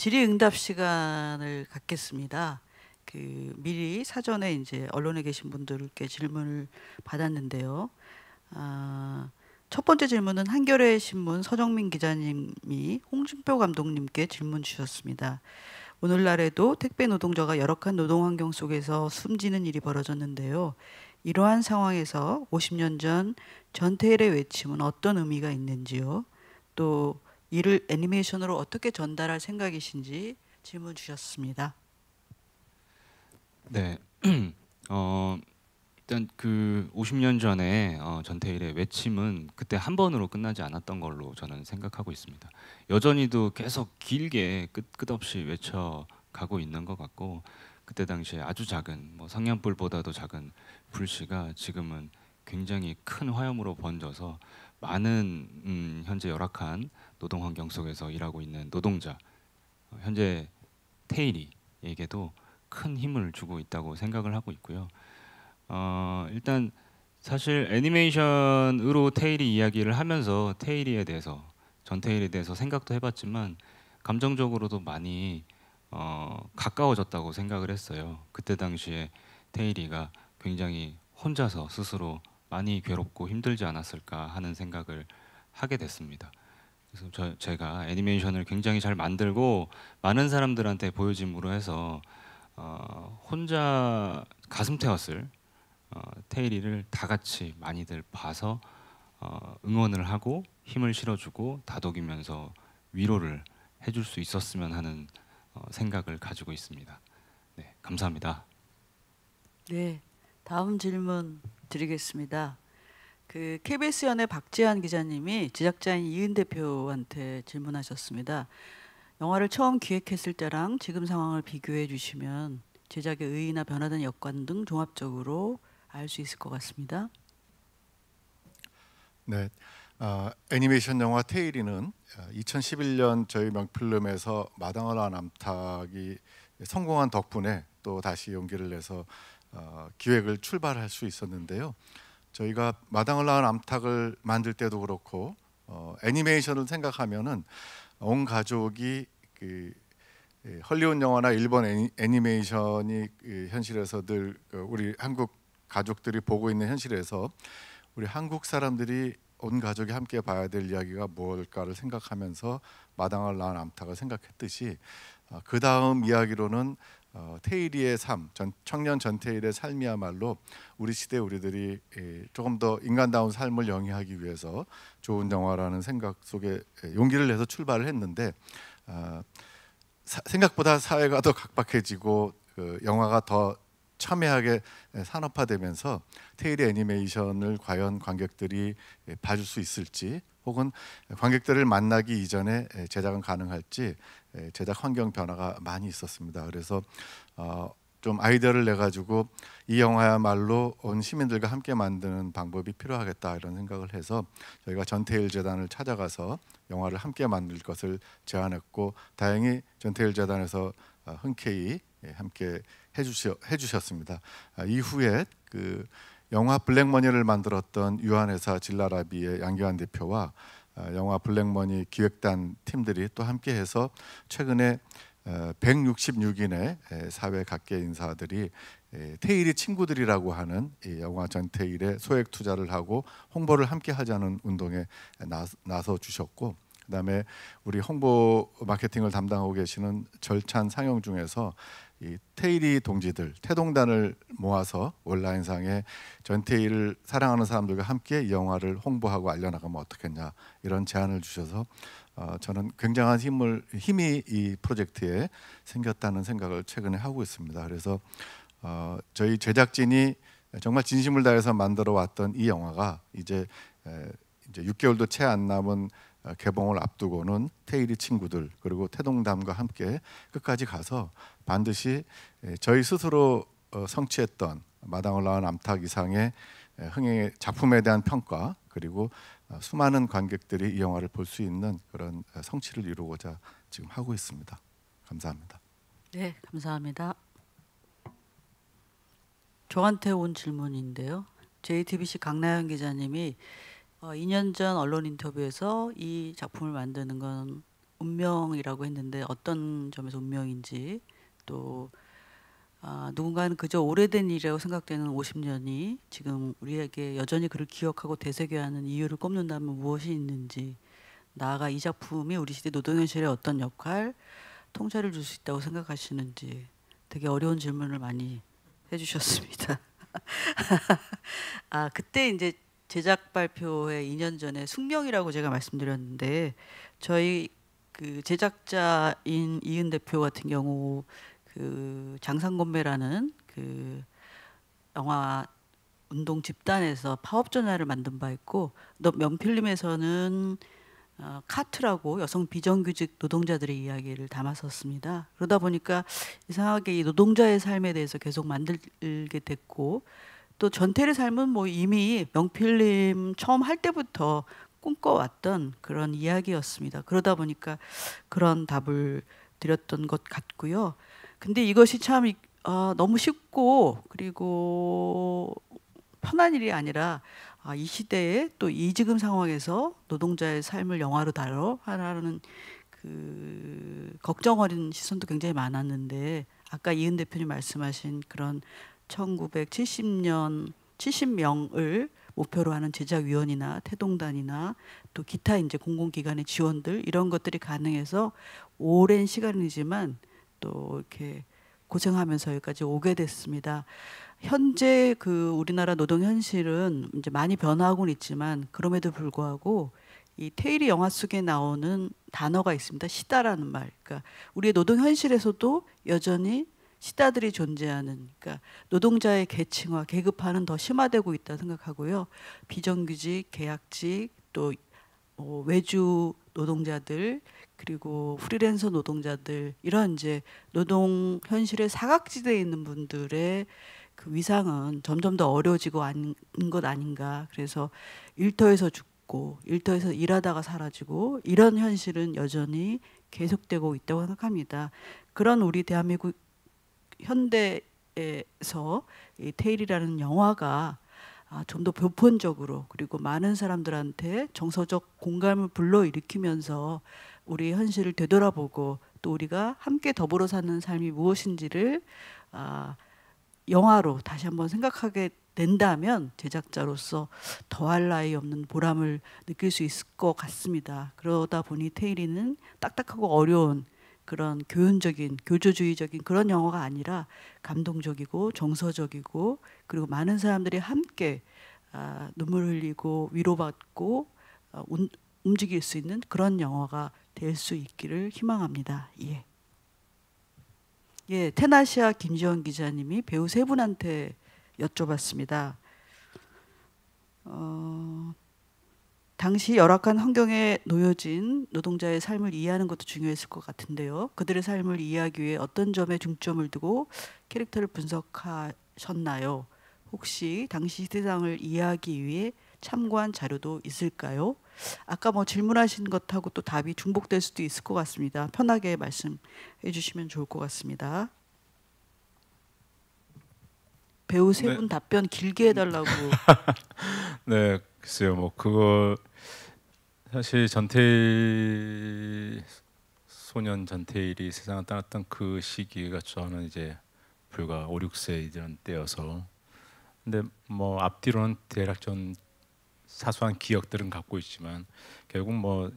질의응답 시간을 갖겠습니다. 그 미리 사전에 이제 언론에 계신 분들께 질문을 받았는데요. 아, 첫 번째 질문은 한겨레 신문 서정민 기자님이 홍준표 감독님께 질문 주셨습니다. 오늘날에도 택배 노동자가 열악한 노동 환경 속에서 숨지는 일이 벌어졌는데요. 이러한 상황에서 50년 전 전태일의 외침은 어떤 의미가 있는지요? 또 이를 애니메이션으로 어떻게 전달할 생각이신지 질문 주셨습니다. 네. 어, 일단 그 50년 전에 어, 전태일의 외침은 그때 한 번으로 끝나지 않았던 걸로 저는 생각하고 있습니다. 여전히도 계속 길게 끝 끝없이 외쳐 가고 있는 것 같고 그때 당시에 아주 작은 뭐 성냥불보다도 작은 불씨가 지금은 굉장히 큰 화염으로 번져서 많은 음, 현재 열악한 노동 환경 속에서 일하고 있는 노동자 어, 현재 테일이에게도 큰 힘을 주고 있다고 생각을 하고 있고요. 어, 일단 사실 애니메이션으로 테일이 이야기를 하면서 테일이에 대해서 전 테일에 대해서 생각도 해봤지만 감정적으로도 많이 어, 가까워졌다고 생각을 했어요. 그때 당시에 테일이가 굉장히 혼자서 스스로 많이 괴롭고 힘들지 않았을까 하는 생각을 하게 됐습니다. 그래서 저, 제가 애니메이션을 굉장히 잘 만들고 많은 사람들한테 보여짐으로 해서 어, 혼자 가슴 태웠을 어, 테일이를 다 같이 많이들 봐서 어, 응원을 하고 힘을 실어주고 다독이면서 위로를 해줄 수 있었으면 하는 어, 생각을 가지고 있습니다. 네, 감사합니다. 네, 다음 질문 드리겠습니다. 그 KBS 연의 박재환 기자님이 제작자인 이은 대표한테 질문하셨습니다. 영화를 처음 기획했을 때랑 지금 상황을 비교해 주시면 제작의 의의나 변화된 역관 등 종합적으로 알 수 있을 것 같습니다. 네, 어, 애니메이션 영화 테일이는 2011년 아, 저희 명필름에서 마당어라 남탁이 성공한 덕분에 또 다시 용기를 내서 어, 기획을 출발할 수 있었는데요. 저희가 마당을 나온 암탉을 만들 때도 그렇고 어, 애니메이션을 생각하면은 온 가족이 그 예, 헐리우드 영화나 일본 애니, 애니메이션이 그 현실에서 늘 그 우리 한국 가족들이 보고 있는 현실에서 우리 한국 사람들이 온 가족이 함께 봐야 될 이야기가 뭘까를 생각하면서 마당을 나온 암탉을 생각했듯이 어, 그 다음 이야기로는 어, 테일리의 삶, 전, 청년 전태일의 삶이야말로 우리 시대 우리들이 에, 예, 조금 더 인간다운 삶을 영위하기 위해서 좋은 영화라는 생각 속에 예, 용기를 내서 출발을 했는데 어, 사, 생각보다 사회가 더 각박해지고 그 영화가 더 첨예하게 예, 산업화되면서 테일의 애니메이션을 과연 관객들이 예, 봐줄 수 있을지 혹은 관객들을 만나기 이전에 예, 제작은 가능할지 제작 환경 변화가 많이 있었습니다. 그래서 어, 좀 아이디어를 내 가지고 이 영화야말로 온 시민들과 함께 만드는 방법이 필요하겠다 이런 생각을 해서 저희가 전태일 재단을 찾아가서 영화를 함께 만들 것을 제안했고 다행히 전태일 재단에서 아, 흔쾌히 예, 함께 해주셨, 습니다 아, 이후에 그 영화 블랙머니를 만들었던 유한회사 질라라비의 양교환 대표와 아, 영화 블랙머니 기획단 팀들이 또 함께해서 최근에 166인의 어, 사회 각계 인사들이 테일이 친구들이라고 하는 영화 전테일에 소액 투자를 하고 홍보를 함께 하자는 운동에 나서 주셨고 그다음에 우리 홍보 마케팅을 담당하고 계시는 절찬 상영 중에서 이 테일이 동지들 태동단을 모아서 온라인상에 전태일을 사랑하는 사람들과 함께 이 영화를 홍보하고 알려나가면 어떻겠냐 이런 제안을 주셔서 어, 저는 굉장한 힘을 힘이 이 프로젝트에 생겼다는 생각을 최근에 하고 있습니다. 그래서 어, 저희 제작진이 정말 진심을 다해서 만들어 왔던 이 영화가 이제 에, 이제 6개월도 채 안 남은 어, 개봉을 앞두고는 테일이 친구들 그리고 태동담과 함께 끝까지 가서 반드시 저희 스스로 어, 성취했던 마당을 나온 암탉 이상의 흥행의 작품에 대한 평가 그리고 어, 수많은 관객들이 이 영화를 볼 수 있는 그런 성취를 이루고자 지금 하고 있습니다. 감사합니다. 네, 감사합니다. 저한테 온 질문인데요. JTBC 강나연 기자님이 어, 2년 전 언론 인터뷰에서 이 작품을 만드는 건 운명이라고 했는데 어떤 점에서 운명인지 또 아, 누군가는 그저 오래된 일이라고 생각되는 50년이 지금 우리에게 여전히 그를 기억하고 되새겨하는 이유를 꼽는다면 무엇이 있는지 나아가 이 작품이 우리 시대 노동현실에 어떤 역할 통찰을 줄 수 있다고 생각하시는지 되게 어려운 질문을 많이 해주셨습니다. 아 그때 이제 제작 발표회 2년 전에 숙명이라고 제가 말씀드렸는데 저희 그 제작자인 이은 대표 같은 경우 그 장상건매라는 그 영화 운동 집단에서 파업 전화를 만든 바 있고 또명필름에서는 어, 카트라고 여성 비정규직 노동자들의 이야기를 담았었습니다. 그러다 보니까 이상하게 이 노동자의 삶에 대해서 계속 만들게 됐고 또 전태의 삶은 뭐 이미 명필님 처음 할 때부터 꿈꿔왔던 그런 이야기였습니다. 그러다 보니까 그런 답을 드렸던 것 같고요. 근데 이것이 참 아, 너무 쉽고 그리고 편한 일이 아니라 아, 이 시대에 또 이 지금 상황에서 노동자의 삶을 영화로 다뤄 하라는 그 걱정 어린 시선도 굉장히 많았는데 아까 이은 대표님 말씀하신 그런 1970년 70명을 목표로 하는 제작위원이나 태동단이나 또 기타 이제 공공기관의 지원들 이런 것들이 가능해서 오랜 시간이지만 또 이렇게 고생하면서 여기까지 오게 됐습니다. 현재 그 우리나라 노동 현실은 이제 많이 변화하고는 있지만 그럼에도 불구하고 이 테일이 영화 속에 나오는 단어가 있습니다. 시다라는 말. 그러니까 우리의 노동 현실에서도 여전히 시다들이 존재하는 그러니까 노동자의 계층화, 계급화는 더 심화되고 있다 생각하고요. 비정규직, 계약직, 또 어, 외주 노동자들 그리고 프리랜서 노동자들 이런 이제 노동 현실의 사각지대에 있는 분들의 그 위상은 점점 더 어려워지고 아닌 것 아닌가. 그래서 일터에서 죽고 일터에서 일하다가 사라지고 이런 현실은 여전히 계속되고 있다고 생각합니다. 그런 우리 대한민국 현대에서 이 테일이라는 영화가 아, 좀더 보편적으로 그리고 많은 사람들한테 정서적 공감을 불러일으키면서 우리 의 현실을 되돌아보고 또 우리가 함께 더불어 사는 삶이 무엇인지를 아, 영화로 다시 한번 생각하게 된다면 제작자로서 더할 나위 없는 보람을 느낄 수 있을 것 같습니다. 그러다 보니 테일이는 딱딱하고 어려운 그런 교훈적인 교조주의적인 그런 영화가 아니라 감동적이고 정서적이고 그리고 많은 사람들이 함께 아, 눈물 흘리고 위로받고 아, 운, 움직일 수 있는 그런 영화가 될 수 있기를 희망합니다. 예. 예, 테나시아 김지원 기자님이 배우 세 분한테 여쭤봤습니다. 어, 당시 열악한 환경에 놓여진 노동자의 삶을 이해하는 것도 중요했을 것 같은데요. 그들의 삶을 이해하기 위해 어떤 점에 중점을 두고 캐릭터를 분석하셨나요? 혹시 당시 세상을 이해하기 위해 참고한 자료도 있을까요? 아까 뭐 질문하신 것하고 또 답이 중복될 수도 있을 것 같습니다. 편하게 말씀해 주시면 좋을 것 같습니다. 배우 세분 네. 답변 길게 해달라고. 네, 글쎄요, 뭐 그거 사실 전태일 소년 전태일이 세상을 떠났던 그 시기가 저는 이제 불과 5, 6세 이런 때여서 근데 뭐 앞뒤로는 대략전 사소한 기억들은 갖고 있지만 결국 뭐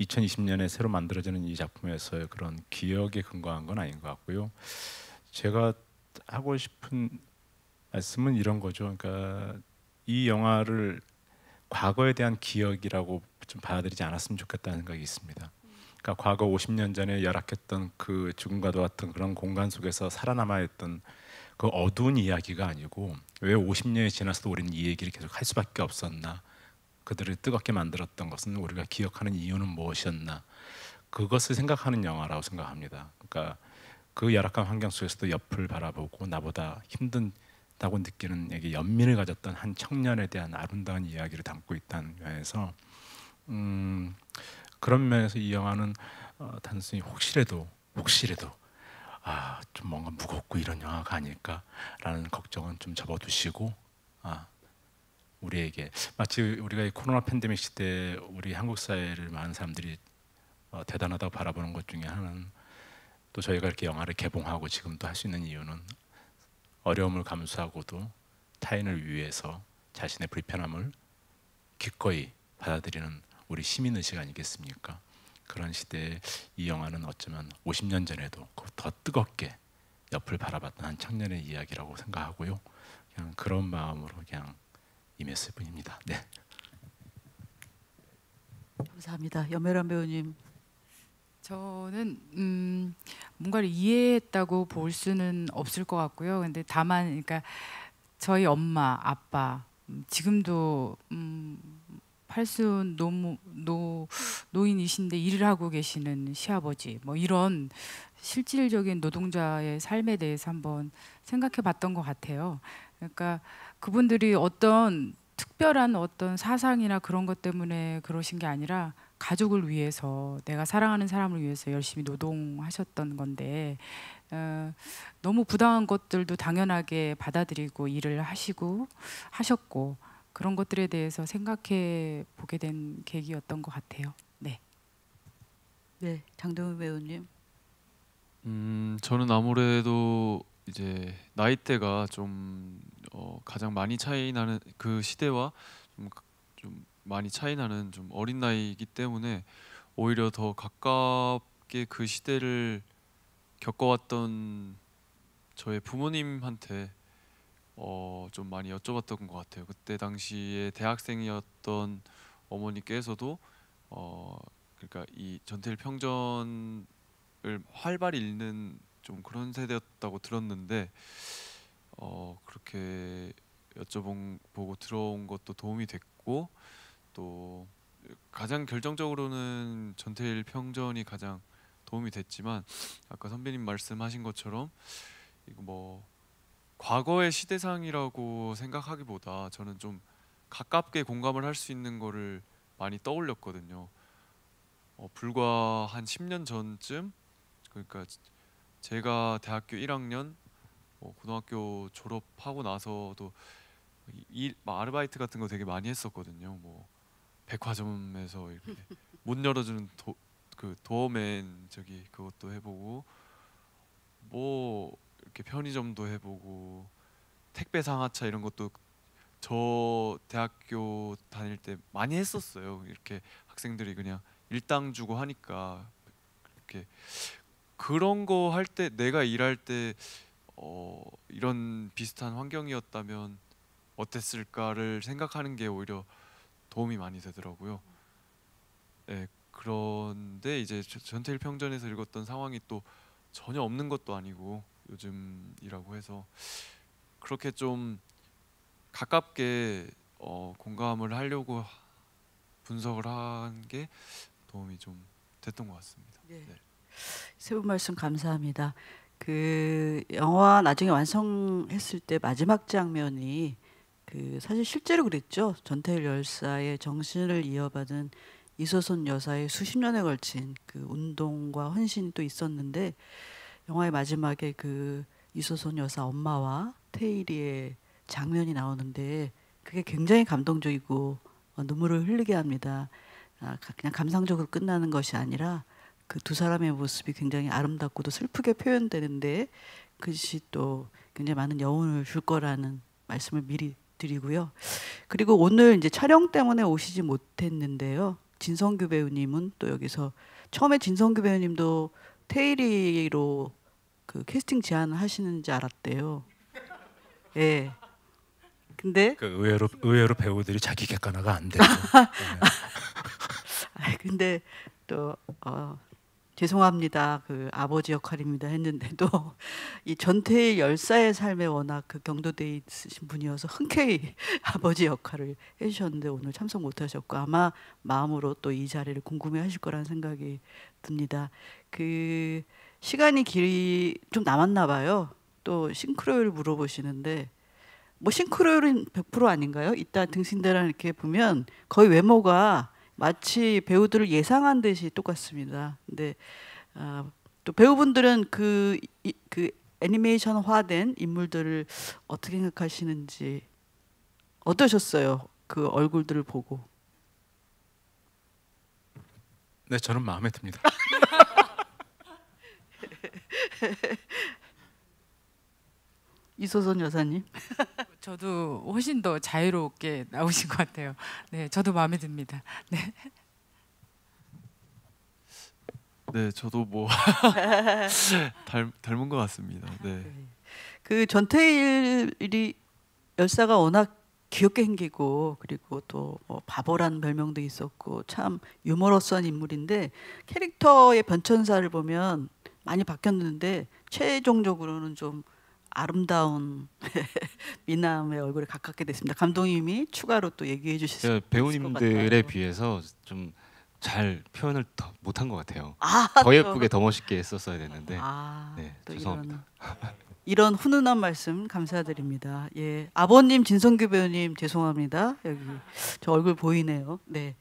2020년에 새로 만들어지는 이 작품에서의 그런 기억에 근거한 건 아닌 것 같고요. 제가 하고 싶은 말씀은 이런 거죠. 그러니까 이 영화를 과거에 대한 기억이라고 좀 받아들이지 않았으면 좋겠다는 생각이 있습니다. 그러니까 과거 50년 전에 열악했던 그 죽음과도 같은 그런 공간 속에서 살아남아 했던 그 어두운 이야기가 아니고 왜 50년이 지나서도 우리는 이 얘기를 계속 할 수밖에 없었나 그들을 뜨겁게 만들었던 것은 우리가 기억하는 이유는 무엇이었나 그것을 생각하는 영화라고 생각합니다. 그러니까 그 열악한 환경 속에서도 옆을 바라보고 나보다 힘든 다고 느끼는 에게 연민을 가졌던 한 청년에 대한 아름다운 이야기를 담고 있다는 면에서 음, 그런 면에서 이 영화는 어, 단순히 혹시라도 혹시라도 아, 좀 뭔가 무겁고 이런 영화가 아닐까라는 걱정은 좀 접어두시고 아, 우리에게 마치 우리가 이 코로나 팬데믹 시대에 우리 한국 사회를 많은 사람들이 어, 대단하다고 바라보는 것 중에 하나는 또 저희가 이렇게 영화를 개봉하고 지금도 할 수 있는 이유는 어려움을 감수하고도 타인을 위해서 자신의 불편함을 기꺼이 받아들이는 우리 시민의식 아니겠습니까? 그런 시대에 이 영화는 어쩌면 50년 전에도 더 뜨겁게 옆을 바라봤던 한 청년의 이야기라고 생각하고요. 그냥 그런 마음으로 그냥 임했을 뿐입니다. 네. 감사합니다. 염혜란 배우님 저는 음, 뭔가를 이해했다고 볼 수는 없을 것 같고요. 근데 다만 그러니까 저희 엄마, 아빠 음, 지금도 음, 팔순 노무, 노, 노인이신데 일을 하고 계시는 시아버지 뭐 이런 실질적인 노동자의 삶에 대해서 한번 생각해 봤던 것 같아요. 그러니까 그분들이 어떤 특별한 어떤 사상이나 그런 것 때문에 그러신 게 아니라 가족을 위해서 내가 사랑하는 사람을 위해서 열심히 노동하셨던 건데 어, 너무 부당한 것들도 당연하게 받아들이고 일을 하시고 하셨고 그런 것들에 대해서 생각해 보게 된 계기였던 것 같아요. 네. 네, 장동훈 배우님. 음, 저는 아무래도 이제 나이대가 좀 어, 가장 많이 차이 나는 그 시대와 좀, 좀 많이 차이나는 좀 어린 나이이기 때문에 오히려 더 가깝게 그 시대를 겪어왔던 저의 부모님한테 어, 좀 많이 여쭤봤던 것 같아요. 그때 당시에 대학생이었던 어머니께서도 어, 그러니까 이 전태일 평전을 활발히 읽는 좀 그런 세대였다고 들었는데 어, 그렇게 여쭤본 보고 들어온 것도 도움이 됐고 또 가장 결정적으로는 전태일 평전이 가장 도움이 됐지만 아까 선배님 말씀하신 것처럼 이거 뭐 과거의 시대상이라고 생각하기보다 저는 좀 가깝게 공감을 할 수 있는 거를 많이 떠올렸거든요. 어, 불과 한 10년 전쯤 그러니까 제가 대학교 1학년 뭐 고등학교 졸업하고 나서도 이, 아르바이트 같은 거 되게 많이 했었거든요. 뭐 백화점에서 이렇게 문 열어주는 도, 그 도어맨 저기 그것도 해보고 뭐 이렇게 편의점도 해보고 택배 상하차 이런 것도 저 대학교 다닐 때 많이 했었어요. 이렇게 학생들이 그냥 일당 주고 하니까 이렇게 그런 거 할 때 내가 일할 때 어, 이런 비슷한 환경이었다면 어땠을까를 생각하는 게 오히려 도움이 많이 되더라고요. 네, 그런데 이제 전체 1평전에서 읽었던 상황이 또 전혀 없는 것도 아니고 요즘이라고 해서 그렇게 좀 가깝게 어, 공감을 하려고 분석을 한게 도움이 좀 됐던 것 같습니다. 네. 네. 세분 말씀 감사합니다. 그 영화 나중에 완성했을 때 마지막 장면이 그 사실 실제로 그랬죠. 전태일 열사의 정신을 이어받은 이소선 여사의 수십 년에 걸친 그 운동과 헌신도 있었는데 영화의 마지막에 그 이소선 여사 엄마와 태일이의 장면이 나오는데 그게 굉장히 감동적이고 어, 눈물을 흘리게 합니다. 아, 그냥 감상적으로 끝나는 것이 아니라 그 두 사람의 모습이 굉장히 아름답고도 슬프게 표현되는데 그것이 또 굉장히 많은 여운을 줄 거라는 말씀을 미리 드리고요. 그리고 오늘 이제 촬영 때문에 오시지 못했는데요. 진성규 배우님은 또 여기서 처음에 진성규 배우님도 테일이로 그 캐스팅 제안을 하시는지 알았대요. 예. 네. 근데 그 의외로 의외로 배우들이 자기 객관화가 안 돼요. 네. 아 근데 또 어, 죄송합니다. 그 아버지 역할입니다 했는데도 이 전태일 열사의 삶에 워낙 그 경도돼 있으신 분이어서 흔쾌히 아버지 역할을 해주셨는데 오늘 참석 못하셨고 아마 마음으로 또 이 자리를 궁금해하실 거라는 생각이 듭니다. 그 시간이 길이 좀 남았나 봐요. 또 싱크로율 물어보시는데 뭐 싱크로율은 100% 아닌가요? 이따 등신대랑 이렇게 보면 거의 외모가 마치 배우들을 예상한 듯이 똑같습니다. 근데 어, 또 배우분들은 그, 이, 그 애니메이션화된 인물들을 어떻게 생각하시는지 어떠셨어요? 그 얼굴들을 보고. 네, 저는 마음에 듭니다. 이소선 여사님. 저도 훨씬 더 자유롭게 나오신 것 같아요. 네, 저도 마음에 듭니다. 네. 네, 저도 뭐 닮, 닮은 것 같습니다. 네. 네. 그 전태일이 열사가 워낙 귀엽게 생기고 그리고 또뭐 바보란 별명도 있었고 참 유머러스한 인물인데 캐릭터의 변천사를 보면 많이 바뀌었는데 최종적으로는 좀 아름다운 미남의 얼굴에 가깝게 됐습니다. 감독님이 추가로 또 얘기해 주실 그 수 배우님들에 비해서 좀 잘 표현을 더 못한 것 같아요. 아, 더 예쁘게 더 멋있게 썼어야 됐는데 아, 네, 죄송합니다. 이런, 이런, 훈훈한 말씀 감사드립니다. 예, 아버님 진성규 배우님 죄송합니다. 여기 저 얼굴 보이네요. 네.